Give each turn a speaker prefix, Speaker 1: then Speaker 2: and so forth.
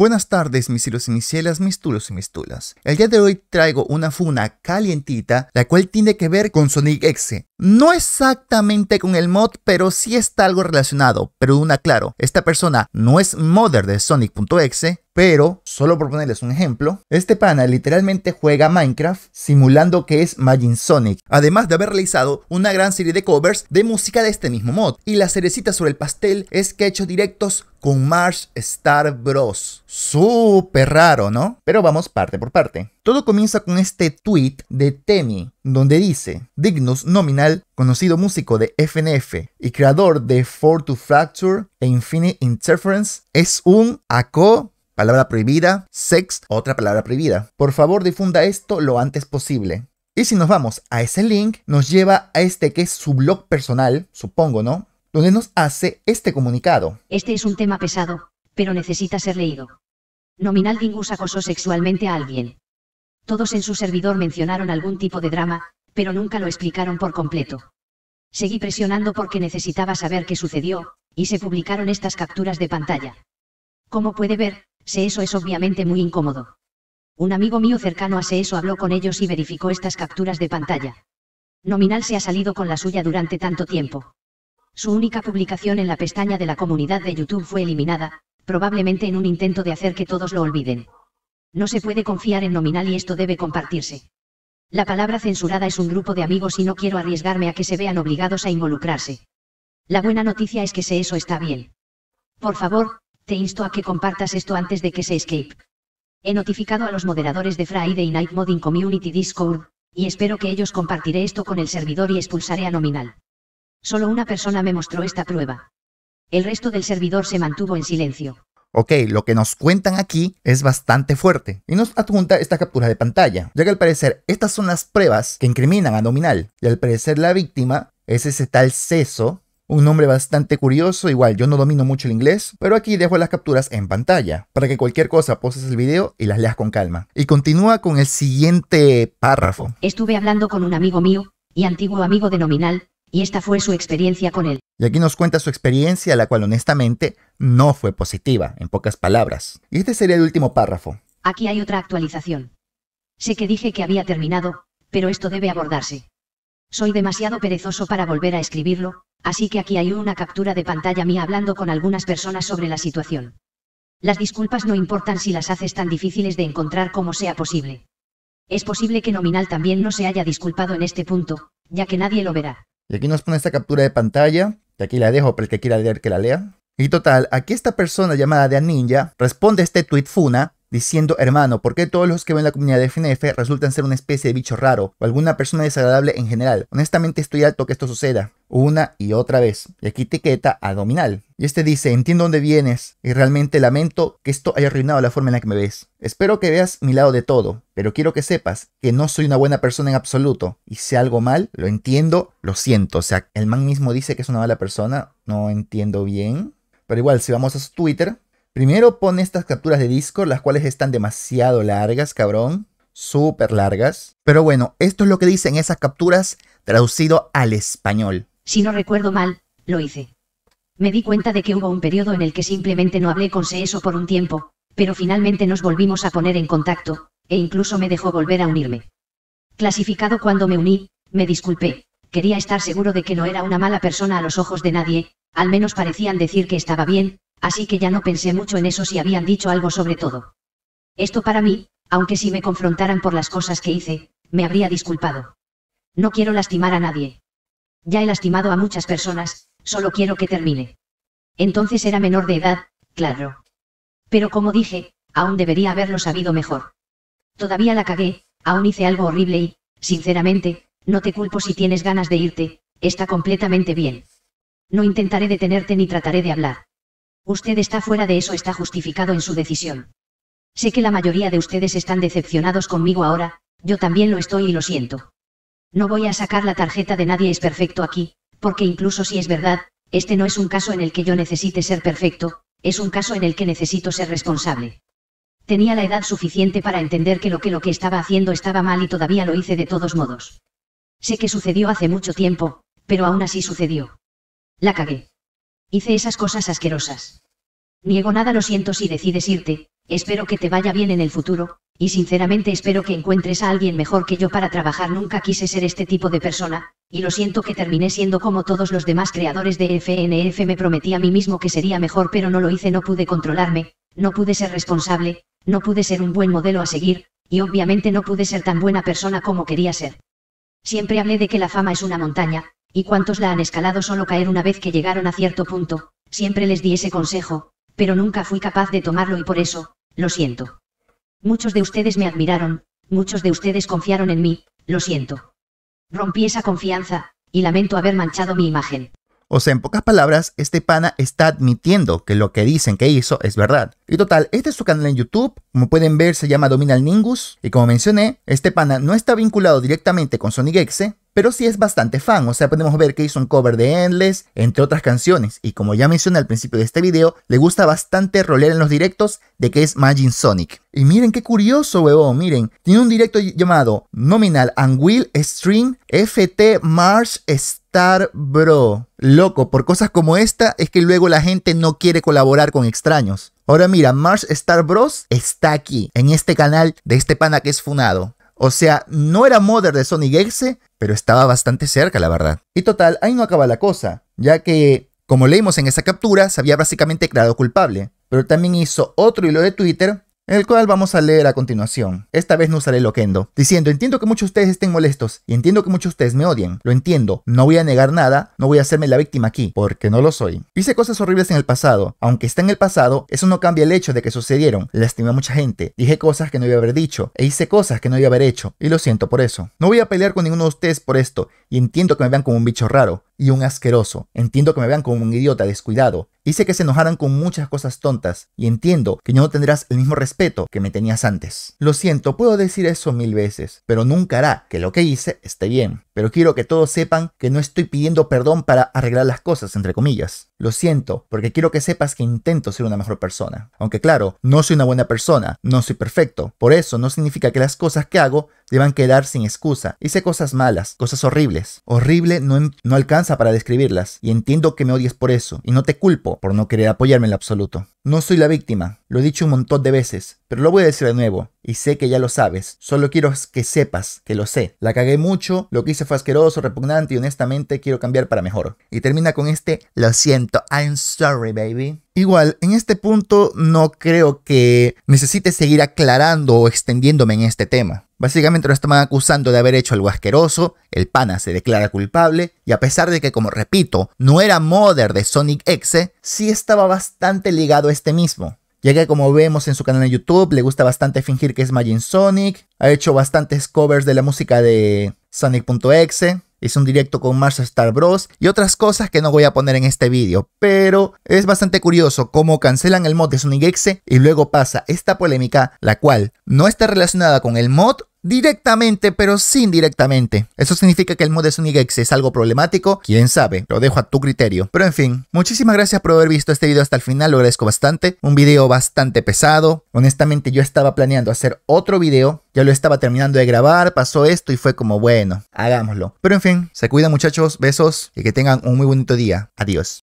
Speaker 1: Buenas tardes, mis hilos y mis cielas, mis tulos y mis tulas. El día de hoy traigo una funa calientita, la cual tiene que ver con Sonic X. No exactamente con el mod, pero sí está algo relacionado. Pero una claro, esta persona no es modder de Sonic.exe, pero, solo por ponerles un ejemplo, este pana literalmente juega Minecraft simulando que es Majin Sonic, además de haber realizado una gran serie de covers de música de este mismo mod. Y la cerecita sobre el pastel es que ha hecho directos con Marsh Star Bros. Súper raro, ¿no? Pero vamos parte por parte. Todo comienza con este tweet de Temi, donde dice, Dignus Nominal, conocido músico de FNF y creador de 4 to Fracture e Infinite Interference, es un aco Palabra prohibida, sex, otra palabra prohibida. Por favor, difunda esto lo antes posible. Y si nos vamos a ese link, nos lleva a este que es su blog personal, supongo, ¿no? Donde nos hace este comunicado.
Speaker 2: Este es un tema pesado, pero necesita ser leído. Nominal Dingus acosó sexualmente a alguien. Todos en su servidor mencionaron algún tipo de drama, pero nunca lo explicaron por completo. Seguí presionando porque necesitaba saber qué sucedió, y se publicaron estas capturas de pantalla. Como puede ver, eso es obviamente muy incómodo. Un amigo mío cercano a eso habló con ellos y verificó estas capturas de pantalla. Nominal se ha salido con la suya durante tanto tiempo. Su única publicación en la pestaña de la comunidad de YouTube fue eliminada, probablemente en un intento de hacer que todos lo olviden. No se puede confiar en Nominal y esto debe compartirse. La palabra censurada es un grupo de amigos y no quiero arriesgarme a que se vean obligados a involucrarse. La buena noticia es que eso está bien. Por favor, te insto a que compartas esto antes de que se escape. He notificado a los moderadores de Friday Night Modding Community Discord, y espero que ellos compartiré esto con el servidor y expulsaré a nominal. Solo una persona me mostró esta prueba. El resto del servidor se mantuvo en silencio.
Speaker 1: Ok, lo que nos cuentan aquí es bastante fuerte y nos adjunta esta captura de pantalla, ya que al parecer estas son las pruebas que incriminan a Nominal y al parecer la víctima es ese tal Seso. Un nombre bastante curioso, igual yo no domino mucho el inglés, pero aquí dejo las capturas en pantalla para que cualquier cosa poses el video y las leas con calma. Y continúa con el siguiente párrafo.
Speaker 2: Estuve hablando con un amigo mío, y antiguo amigo de nominal, y esta fue su experiencia con él.
Speaker 1: Y aquí nos cuenta su experiencia, la cual honestamente no fue positiva, en pocas palabras. Y este sería el último párrafo.
Speaker 2: Aquí hay otra actualización. Sé que dije que había terminado, pero esto debe abordarse. Soy demasiado perezoso para volver a escribirlo, así que aquí hay una captura de pantalla mía hablando con algunas personas sobre la situación. Las disculpas no importan si las haces tan difíciles de encontrar como sea posible. Es posible que Nominal también no se haya disculpado en este punto, ya que nadie lo verá.
Speaker 1: Y aquí nos pone esta captura de pantalla, que aquí la dejo para el que quiera leer que la lea. Y total, aquí esta persona llamada de Ninja responde este tweet Funa diciendo, hermano, ¿por qué todos los que ven la comunidad de FNF resultan ser una especie de bicho raro o alguna persona desagradable en general? Honestamente estoy alto que esto suceda, una y otra vez. Y aquí etiqueta abdominal. Y este dice, entiendo dónde vienes y realmente lamento que esto haya arruinado la forma en la que me ves. Espero que veas mi lado de todo, pero quiero que sepas que no soy una buena persona en absoluto. Y si algo mal, lo entiendo, lo siento. O sea, el man mismo dice que es una mala persona, no entiendo bien. Pero igual, si vamos a su Twitter, Primero pone estas capturas de disco, las cuales están demasiado largas, cabrón. Súper largas. Pero bueno, esto es lo que dicen esas capturas traducido al español.
Speaker 2: Si no recuerdo mal, lo hice. Me di cuenta de que hubo un periodo en el que simplemente no hablé con CESO por un tiempo, pero finalmente nos volvimos a poner en contacto, e incluso me dejó volver a unirme. Clasificado cuando me uní, me disculpé, quería estar seguro de que no era una mala persona a los ojos de nadie, al menos parecían decir que estaba bien, así que ya no pensé mucho en eso si habían dicho algo sobre todo. Esto para mí, aunque si me confrontaran por las cosas que hice, me habría disculpado. No quiero lastimar a nadie. Ya he lastimado a muchas personas, solo quiero que termine. Entonces era menor de edad, claro. Pero como dije, aún debería haberlo sabido mejor. Todavía la cagué, aún hice algo horrible y, sinceramente, no te culpo si tienes ganas de irte, está completamente bien. No intentaré detenerte ni trataré de hablar. Usted está fuera de eso, está justificado en su decisión. Sé que la mayoría de ustedes están decepcionados conmigo ahora, yo también lo estoy y lo siento. No voy a sacar la tarjeta de nadie es perfecto aquí, porque incluso si es verdad, este no es un caso en el que yo necesite ser perfecto, es un caso en el que necesito ser responsable. Tenía la edad suficiente para entender que lo que lo que estaba haciendo estaba mal y todavía lo hice de todos modos. Sé que sucedió hace mucho tiempo, pero aún así sucedió. La cagué. Hice esas cosas asquerosas. Niego nada, lo siento si decides irte, espero que te vaya bien en el futuro, y sinceramente espero que encuentres a alguien mejor que yo para trabajar. Nunca quise ser este tipo de persona, y lo siento que terminé siendo como todos los demás creadores de FNF. Me prometí a mí mismo que sería mejor, pero no lo hice, no pude controlarme, no pude ser responsable, no pude ser un buen modelo a seguir, y obviamente no pude ser tan buena persona como quería ser. Siempre hablé de que la fama es una montaña, y cuántos la han escalado solo caer una vez que llegaron a cierto punto, siempre les di ese consejo, pero nunca fui capaz de tomarlo y por eso, lo siento. Muchos de ustedes me admiraron, muchos de ustedes confiaron en mí, lo siento. Rompí esa confianza, y lamento haber manchado mi imagen.
Speaker 1: O sea, en pocas palabras, este pana está admitiendo que lo que dicen que hizo es verdad. Y total, este es su canal en YouTube, como pueden ver se llama Dominal Ningus, y como mencioné, este pana no está vinculado directamente con Sonic Exe, pero sí es bastante fan, o sea, podemos ver que hizo un cover de Endless, entre otras canciones, y como ya mencioné al principio de este video, le gusta bastante rolear en los directos de que es Magin Sonic. Y miren qué curioso, huevón, miren, tiene un directo llamado Nominal and Will Stream FT Marsh Star Bro. Loco, por cosas como esta es que luego la gente no quiere colaborar con extraños. Ahora mira, Marsh Star Bros está aquí, en este canal de este pana que es funado. O sea, no era Mother de Sony Gexe, pero estaba bastante cerca, la verdad. Y total, ahí no acaba la cosa, ya que, como leímos en esa captura, se había básicamente creado culpable. Pero también hizo otro hilo de Twitter en el cual vamos a leer a continuación. Esta vez no usaré loquendo, diciendo, entiendo que muchos de ustedes estén molestos y entiendo que muchos de ustedes me odien, lo entiendo, no voy a negar nada, no voy a hacerme la víctima aquí, porque no lo soy. Hice cosas horribles en el pasado, aunque está en el pasado, eso no cambia el hecho de que sucedieron, lastimé a mucha gente, dije cosas que no iba a haber dicho, e hice cosas que no iba a haber hecho, y lo siento por eso. No voy a pelear con ninguno de ustedes por esto, y entiendo que me vean como un bicho raro, y un asqueroso. Entiendo que me vean como un idiota descuidado. Hice que se enojaran con muchas cosas tontas y entiendo que no tendrás el mismo respeto que me tenías antes. Lo siento, puedo decir eso mil veces, pero nunca hará que lo que hice esté bien. Pero quiero que todos sepan que no estoy pidiendo perdón para arreglar las cosas, entre comillas. Lo siento, porque quiero que sepas que intento ser una mejor persona. Aunque claro, no soy una buena persona, no soy perfecto. Por eso no significa que las cosas que hago deban quedar sin excusa. Hice cosas malas, cosas horribles. Horrible no, alcanza para describirlas, y entiendo que me odies por eso, y no te culpo por no querer apoyarme en lo absoluto. No soy la víctima, lo he dicho un montón de veces. Pero lo voy a decir de nuevo, y sé que ya lo sabes, solo quiero que sepas que lo sé. La cagué mucho, lo que hice fue asqueroso, repugnante y honestamente quiero cambiar para mejor. Y termina con este, lo siento, I'm sorry baby. Igual, en este punto no creo que necesite seguir aclarando o extendiéndome en este tema. Básicamente lo estaban acusando de haber hecho algo asqueroso, el pana se declara culpable y a pesar de que, como repito, no era modder de Sonic X, sí estaba bastante ligado a este mismo ya que como vemos en su canal de YouTube, le gusta bastante fingir que es Majin Sonic, ha hecho bastantes covers de la música de Sonic.exe, hizo un directo con Marshall Star Bros. y otras cosas que no voy a poner en este vídeo, pero es bastante curioso cómo cancelan el mod de Sonic y luego pasa esta polémica, la cual no está relacionada con el mod directamente pero sin directamente. Eso significa que el mod de Sonic X es algo problemático, quién sabe, lo dejo a tu criterio. Pero en fin, muchísimas gracias por haber visto este video hasta el final, lo agradezco bastante. Un video bastante pesado, honestamente yo estaba planeando hacer otro video, ya lo estaba terminando de grabar, pasó esto y fue como bueno, hagámoslo. Pero en fin, se cuidan muchachos, besos y que tengan un muy bonito día. Adiós.